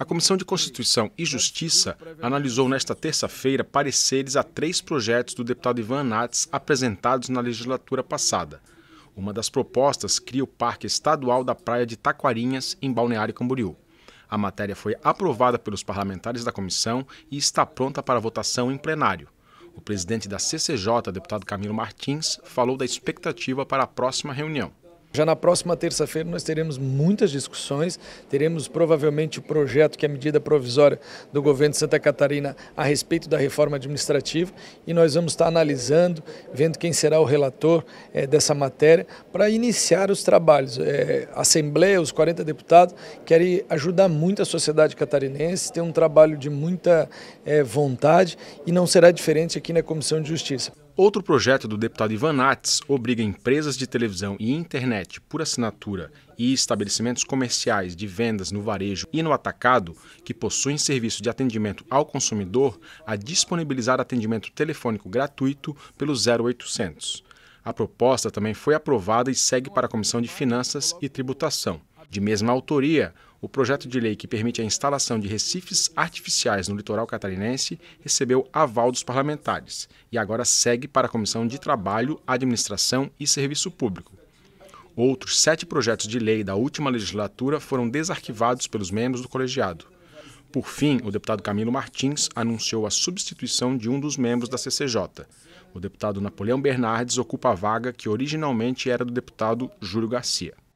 A Comissão de Constituição e Justiça analisou nesta terça-feira pareceres a três projetos do deputado Ivan Nats apresentados na legislatura passada. Uma das propostas cria o Parque Estadual da Praia de Taquarinhas, em Balneário Camboriú. A matéria foi aprovada pelos parlamentares da comissão e está pronta para votação em plenário. O presidente da CCJ, deputado Camilo Martins, falou da expectativa para a próxima reunião. Já na próxima terça-feira nós teremos muitas discussões, teremos provavelmente o projeto que é a medida provisória do governo de Santa Catarina a respeito da reforma administrativa e nós vamos estar analisando, vendo quem será o relator é, dessa matéria para iniciar os trabalhos. É, a Assembleia, os 40 deputados, querem ajudar muito a sociedade catarinense, tem um trabalho de muita é, vontade e não será diferente aqui na Comissão de Justiça. Outro projeto do deputado Ivan Nats obriga empresas de televisão e internet por assinatura e estabelecimentos comerciais de vendas no varejo e no atacado que possuem serviço de atendimento ao consumidor a disponibilizar atendimento telefônico gratuito pelo 0800. A proposta também foi aprovada e segue para a Comissão de Finanças e Tributação. De mesma autoria, o projeto de lei que permite a instalação de recifes artificiais no litoral catarinense recebeu aval dos parlamentares e agora segue para a Comissão de Trabalho, Administração e Serviço Público. Outros sete projetos de lei da última legislatura foram desarquivados pelos membros do colegiado. Por fim, o deputado Camilo Martins anunciou a substituição de um dos membros da CCJ. O deputado Napoleão Bernardes ocupa a vaga que originalmente era do deputado Júlio Garcia.